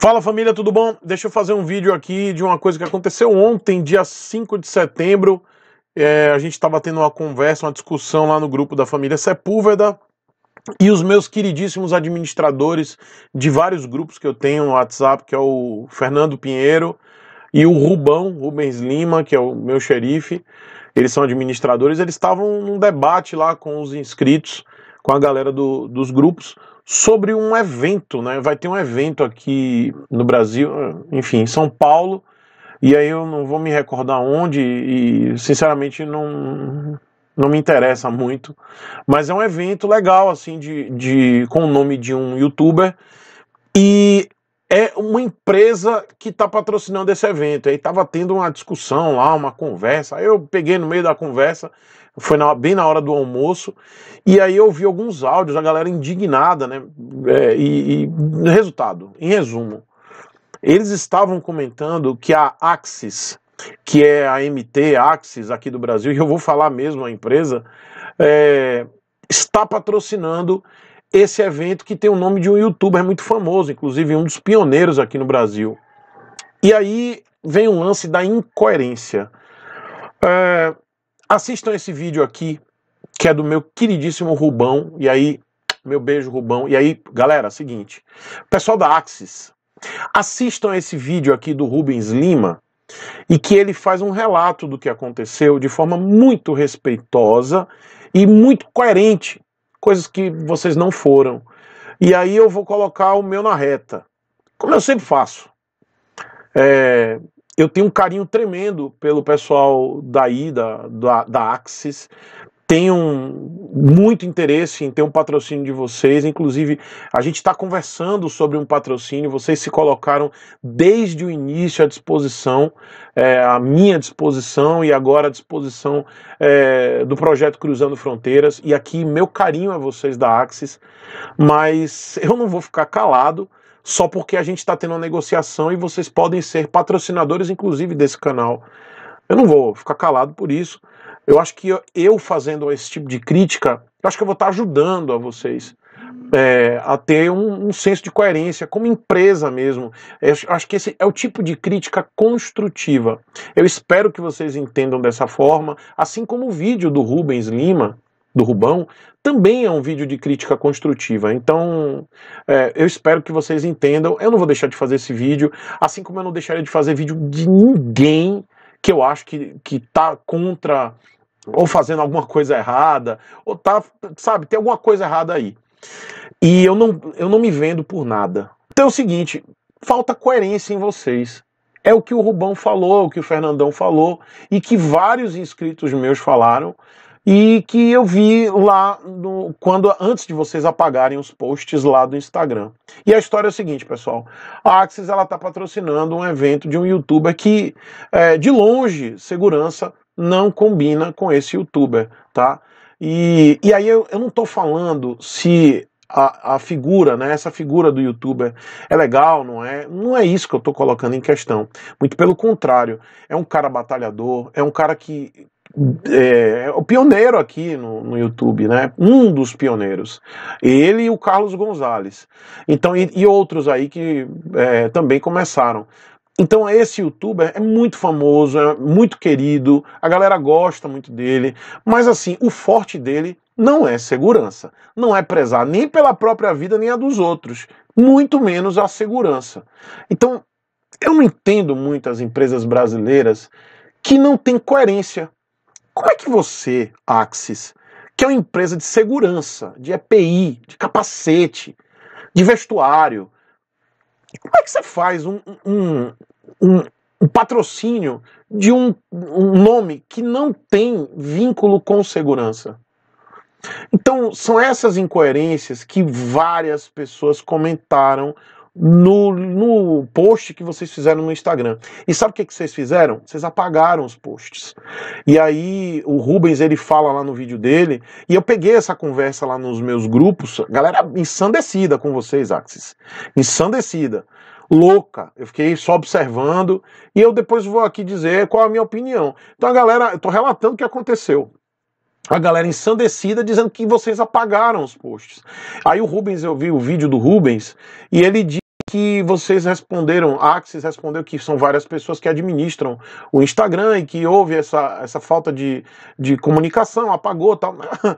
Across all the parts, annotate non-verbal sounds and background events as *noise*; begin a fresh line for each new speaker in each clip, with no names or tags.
Fala família, tudo bom? Deixa eu fazer um vídeo aqui de uma coisa que aconteceu ontem, dia 5 de setembro. É, a gente estava tendo uma conversa, uma discussão lá no grupo da família Sepúlveda e os meus queridíssimos administradores de vários grupos que eu tenho no WhatsApp, que é o Fernando Pinheiro e o Rubão, Rubens Lima, que é o meu xerife. Eles são administradores, eles estavam num debate lá com os inscritos com a galera do, dos grupos sobre um evento, né? Vai ter um evento aqui no Brasil, enfim, em São Paulo, e aí eu não vou me recordar onde e sinceramente não não me interessa muito, mas é um evento legal assim de, de com o nome de um youtuber e é uma empresa que está patrocinando esse evento. Aí estava tendo uma discussão lá, uma conversa. Aí eu peguei no meio da conversa foi na, bem na hora do almoço, e aí eu vi alguns áudios, a galera indignada, né? É, e, e resultado, em resumo, eles estavam comentando que a Axis, que é a MT Axis aqui do Brasil, e eu vou falar mesmo a empresa, é, está patrocinando esse evento que tem o nome de um youtuber muito famoso, inclusive um dos pioneiros aqui no Brasil. E aí vem um lance da incoerência. É, assistam esse vídeo aqui, que é do meu queridíssimo Rubão. E aí, meu beijo, Rubão. E aí, galera, seguinte. Pessoal da Axis, assistam esse vídeo aqui do Rubens Lima e que ele faz um relato do que aconteceu de forma muito respeitosa e muito coerente, coisas que vocês não foram. E aí eu vou colocar o meu na reta, como eu sempre faço. É, eu tenho um carinho tremendo pelo pessoal daí, da, da, da Axis. Tenho muito interesse em ter um patrocínio de vocês. Inclusive, a gente está conversando sobre um patrocínio. Vocês se colocaram desde o início à disposição, é, à minha disposição e agora à disposição é, do projeto Cruzando Fronteiras. E aqui, meu carinho a vocês da Axis. Mas eu não vou ficar calado só porque a gente está tendo uma negociação e vocês podem ser patrocinadores, inclusive, desse canal. Eu não vou ficar calado por isso. Eu acho que eu fazendo esse tipo de crítica, eu acho que eu vou estar tá ajudando a vocês é, a ter um, um, senso de coerência, como empresa mesmo. Eu acho que esse é o tipo de crítica construtiva. Eu espero que vocês entendam dessa forma, assim como o vídeo do Rubens Lima, do Rubão, também é um vídeo de crítica construtiva. Então, é, eu espero que vocês entendam. Eu não vou deixar de fazer esse vídeo, assim como eu não deixaria de fazer vídeo de ninguém que eu acho que, que tá contra ou fazendo alguma coisa errada, ou tá, sabe, tem alguma coisa errada aí. E eu não, eu não me vendo por nada. Então é o seguinte, falta coerência em vocês. É o que o Rubão falou, o que o Fernandão falou e que vários inscritos meus falaram e que eu vi lá no, quando antes de vocês apagarem os posts lá do Instagram. E a história é a seguinte, pessoal: a Axis ela está patrocinando um evento de um YouTuber que, é, de longe, segurança não combina com esse YouTuber, tá? E, e aí eu, eu não estou falando se a, a, figura, né, essa figura do youtuber é legal, não é? Não é isso que eu estou colocando em questão. Muito pelo contrário, é um cara batalhador, é um cara que é, o pioneiro aqui no, no, YouTube, né? Um dos pioneiros. Ele e o Carlos Gonzalez. Então, e, e outros aí que é, também começaram. Então esse youtuber é muito famoso, é muito querido, a galera gosta muito dele, mas assim, o forte dele não é segurança, não é prezar nem pela própria vida nem a dos outros, muito menos a segurança. Então, eu não entendo muito as empresas brasileiras que não têm coerência como é que você, Axis, que é uma empresa de segurança, de EPI, de capacete, de vestuário, como é que você faz um, um, um, um patrocínio de um, nome que não tem vínculo com segurança? Então, são essas incoerências que várias pessoas comentaram no, no post que vocês fizeram no Instagram. E sabe o que, que vocês fizeram? Vocês apagaram os posts. E aí o Rubens ele fala lá no vídeo dele, e eu peguei essa conversa lá nos meus grupos, galera ensandecida com vocês, Axis. Ensandecida. Louca, eu fiquei só observando e eu depois vou aqui dizer qual é a minha opinião. Então, a galera, eu tô relatando o que aconteceu a galera ensandecida dizendo que vocês apagaram os posts. Aí o Rubens, eu vi o vídeo do Rubens e ele disse que vocês responderam, a Axis respondeu que são várias pessoas que administram o Instagram e que houve essa, essa falta de, de comunicação, apagou tal. *laughs*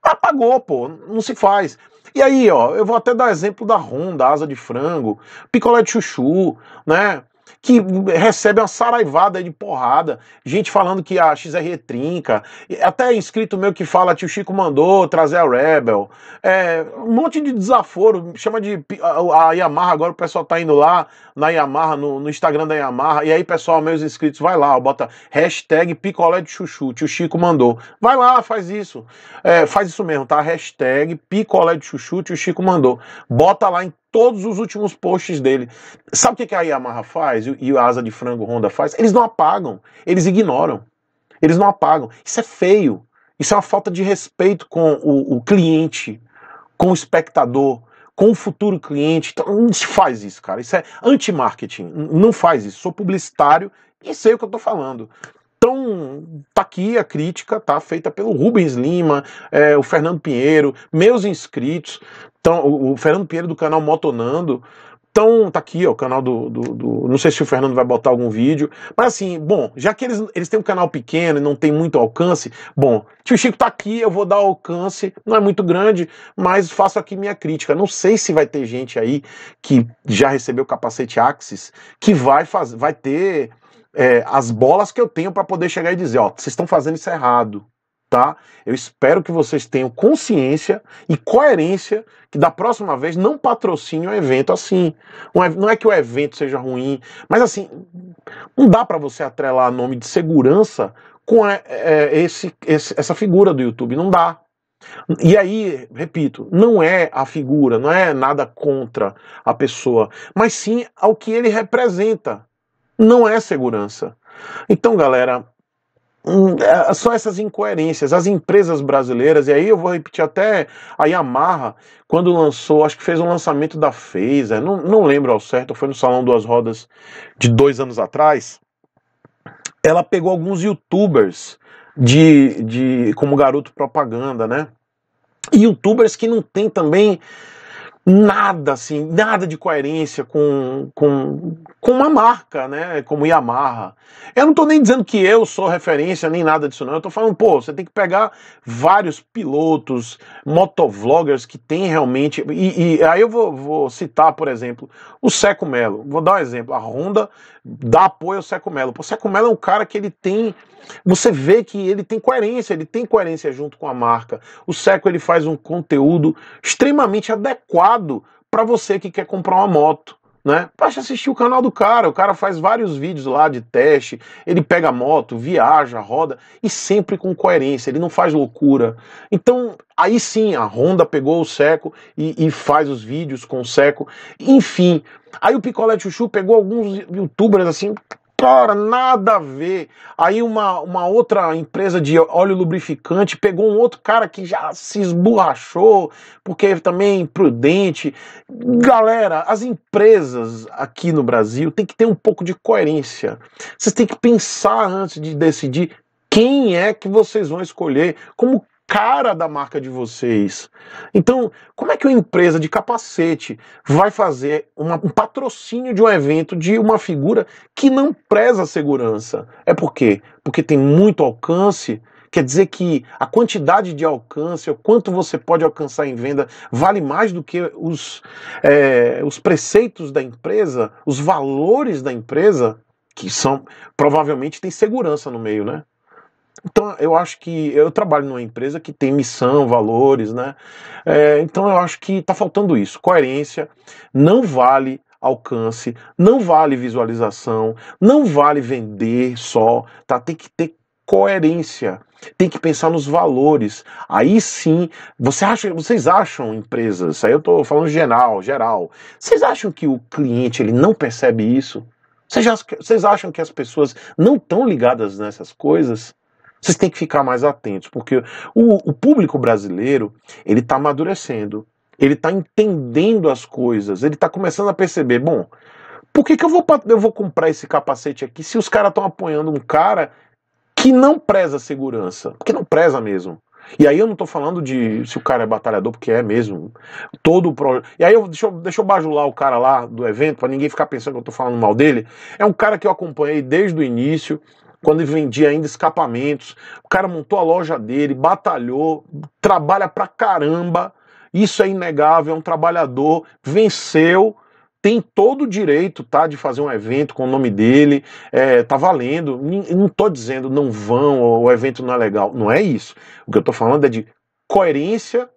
apagou, pô, não se faz. E aí, ó, eu vou até dar exemplo da Honda, asa de frango, picolé de chuchu, né? que recebe uma saraivada de porrada, gente falando que a XR trinca, até inscrito meu que fala que o Chico mandou trazer a Rebel, é, um monte de desaforo, chama de a, Yamaha, agora o pessoal tá indo lá na Yamaha, no, no, Instagram da Yamaha, e aí pessoal, meus inscritos, vai lá, bota hashtag picolé de chuchu, tio Chico mandou, vai lá, faz isso, é, faz isso mesmo, tá, hashtag picolé de chuchu, tio Chico mandou, bota lá em todos os últimos posts dele. Sabe o que a Yamaha faz e o Asa de Frango Honda faz? Eles não apagam, eles ignoram. Eles não apagam. Isso é feio. Isso é uma falta de respeito com o, o cliente, com o espectador, com o futuro cliente. Então, não se faz isso, cara. Isso é anti-marketing. Não faz isso. Sou publicitário e sei o que eu estou falando. Então, tá aqui a crítica, tá? Feita pelo Rubens Lima, é, o Fernando Pinheiro, meus inscritos, então, o, o Fernando Pinheiro do canal Motonando. Então, tá aqui, ó, o canal do, do, do, Não sei se o Fernando vai botar algum vídeo. Mas assim, bom, já que eles, eles têm um canal pequeno e não tem muito alcance, bom, tio Chico tá aqui, eu vou dar alcance, não é muito grande, mas faço aqui minha crítica. Não sei se vai ter gente aí que já recebeu capacete Axis que vai, fazer vai ter é, as bolas que eu tenho para poder chegar e dizer, ó, vocês estão fazendo isso errado, tá? Eu espero que vocês tenham consciência e coerência que da próxima vez não patrocine um evento assim. Não é que o evento seja ruim, mas assim, não dá para você atrelar nome de segurança com é, é, esse, esse, essa figura do YouTube, não dá. E aí, repito, não é a figura, não é nada contra a pessoa, mas sim ao que ele representa não é segurança. Então, galera, hum, é, é só essas incoerências. As empresas brasileiras, e aí eu vou repetir até a Yamaha, quando lançou, acho que fez um lançamento da Phaser, não, não lembro ao certo, foi no Salão Duas Rodas de dois anos atrás. Ela pegou alguns youtubers de, de como garoto propaganda, né? Youtubers que não tem também nada assim, nada de coerência com, com, com uma marca, né, como Yamaha. Eu não estou nem dizendo que eu sou referência nem nada disso não. Eu estou falando, pô, você tem que pegar vários pilotos, motovloggers que tem realmente e, e aí eu vou, vou, citar, por exemplo, o Seco Melo. Vou dar um exemplo. A Honda dá apoio ao Seco Melo. O Seco Melo é um cara que ele tem. Você vê que ele tem coerência, ele tem coerência junto com a marca. O Seco ele faz um conteúdo extremamente adequado para você que quer comprar uma moto né? Basta assistir o canal do cara. O cara faz vários vídeos lá de teste. Ele pega a moto, viaja, roda e sempre com coerência. Ele não faz loucura. Então, aí sim, a Honda pegou o Seco e, e faz os vídeos com o Seco. Enfim, Aí o Picolé Chuchu pegou alguns youtubers assim, cara, nada a ver. Aí uma, uma outra empresa de óleo lubrificante pegou um outro cara que já se esborrachou, porque é também é imprudente. Galera, as empresas aqui no Brasil tem que ter um pouco de coerência. Vocês têm que pensar antes de decidir quem é que vocês vão escolher como cara da marca de vocês. Então, como é que uma empresa de capacete vai fazer uma, um patrocínio de um evento de uma figura que não preza a segurança? É por quê? Porque tem muito alcance. Quer dizer que a quantidade de alcance, o quanto você pode alcançar em venda, vale mais do que os, é, os preceitos da empresa, os valores da empresa, que são provavelmente tem segurança no meio, né? Então, eu acho que eu trabalho numa empresa que tem missão, valores, né? É, então, eu acho que está faltando isso. Coerência não vale alcance, não vale visualização, não vale vender só, tá? Tem que ter coerência, tem que pensar nos valores. Aí sim, você acha, vocês acham empresas, aí eu estou falando geral, geral. Vocês acham que o cliente ele não percebe isso? Vocês, vocês acham que as pessoas não estão ligadas nessas coisas? Vocês têm que ficar mais atentos, porque o, o público brasileiro ele está amadurecendo, ele está entendendo as coisas, ele está começando a perceber, bom, por que, que eu, vou, eu vou comprar esse capacete aqui se os caras estão apoiando um cara que não preza segurança? que não preza mesmo. E aí eu não estou falando de se o cara é batalhador, porque é mesmo. Todo o E aí eu deixa, eu deixa eu bajular o cara lá do evento, para ninguém ficar pensando que eu estou falando mal dele. É um cara que eu acompanhei desde o início, quando ele vendia ainda escapamentos. O cara montou a loja dele, batalhou, trabalha pra caramba. Isso é inegável, é um trabalhador, venceu, tem todo o direito, tá, de fazer um evento com o nome dele, é, tá valendo. Não tô dizendo não vão, o evento não é legal, não é isso. O que eu tô falando é de coerência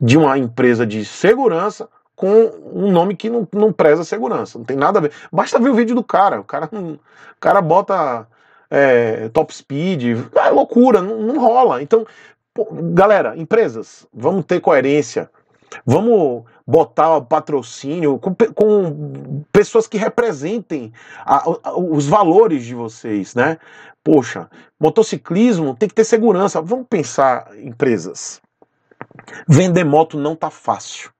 de uma empresa de segurança com um nome que não, não preza segurança, não tem nada a ver. Basta ver o vídeo do cara, o cara, o cara bota é, top speed, é loucura, não, não rola. Então, pô, galera, empresas, vamos ter coerência. Vamos botar o patrocínio com, com pessoas que representem a, a, os valores de vocês, né? Poxa, motociclismo tem que ter segurança. Vamos pensar empresas. Vender moto não tá fácil.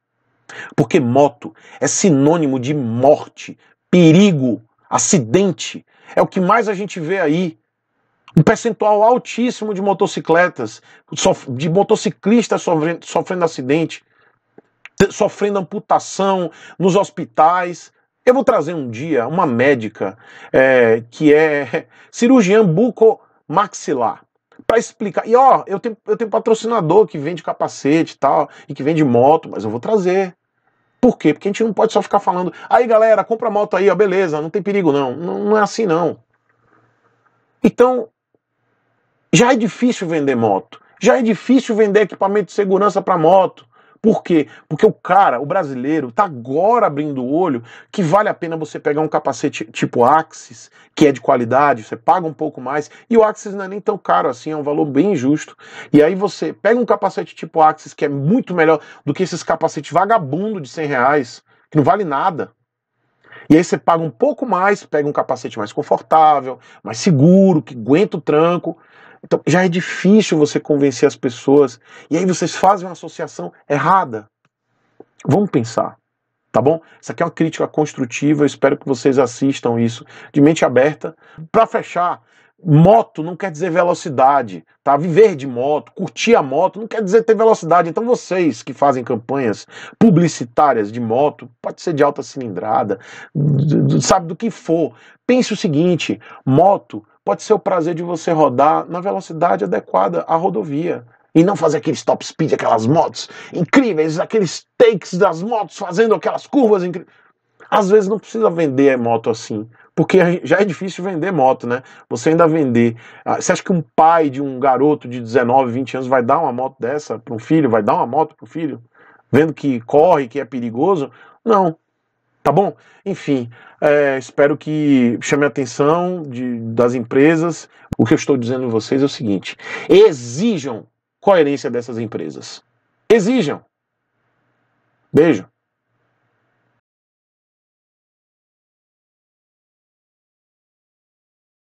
Porque moto é sinônimo de morte, perigo, acidente. É o que mais a gente vê aí. Um percentual altíssimo de motocicletas, de motociclistas sofrendo, sofrendo acidente, sofrendo amputação nos hospitais. Eu vou trazer um dia uma médica é, que é *laughs* cirurgiã bucomaxilar para explicar. E ó, eu tenho, eu tenho patrocinador que vende capacete e tal, e que vende moto, mas eu vou trazer. Por quê? Porque a gente não pode só ficar falando, aí galera, compra moto aí, ó, beleza, não tem perigo não. Não, não é assim não. Então, já é difícil vender moto, já é difícil vender equipamento de segurança para moto. Por quê? Porque o cara, o brasileiro, tá agora abrindo o olho que vale a pena você pegar um capacete tipo Axis, que é de qualidade, você paga um pouco mais, e o Axis não é nem tão caro assim, é um valor bem justo. E aí você pega um capacete tipo Axis, que é muito melhor do que esses capacetes vagabundo de 100 reais, que não vale nada. E aí você paga um pouco mais, pega um capacete mais confortável, mais seguro, que aguenta o tranco. Então já é difícil você convencer as pessoas. E aí vocês fazem uma associação errada. Vamos pensar, tá bom? Isso aqui é uma crítica construtiva, eu espero que vocês assistam isso de mente aberta. Para fechar, Moto não quer dizer velocidade, tá? Viver de moto, curtir a moto, não quer dizer ter velocidade. Então vocês que fazem campanhas publicitárias de moto, pode ser de alta cilindrada, sabe do que for, pense o seguinte: moto pode ser o prazer de você rodar na velocidade adequada à rodovia e não fazer aqueles top speed, aquelas motos incríveis, aqueles takes das motos fazendo aquelas curvas incríveis. Às vezes não precisa vender a moto assim. Porque já é difícil vender moto, né? Você ainda vender. Ah, você acha que um pai de um garoto de 19, 20 anos vai dar uma moto dessa para um filho? Vai dar uma moto para o filho? Vendo que corre, que é perigoso? Não. Tá bom? Enfim, é, espero que chame a atenção de, das empresas. O que eu estou dizendo a vocês é o seguinte: exijam coerência dessas empresas. Exijam. Beijo.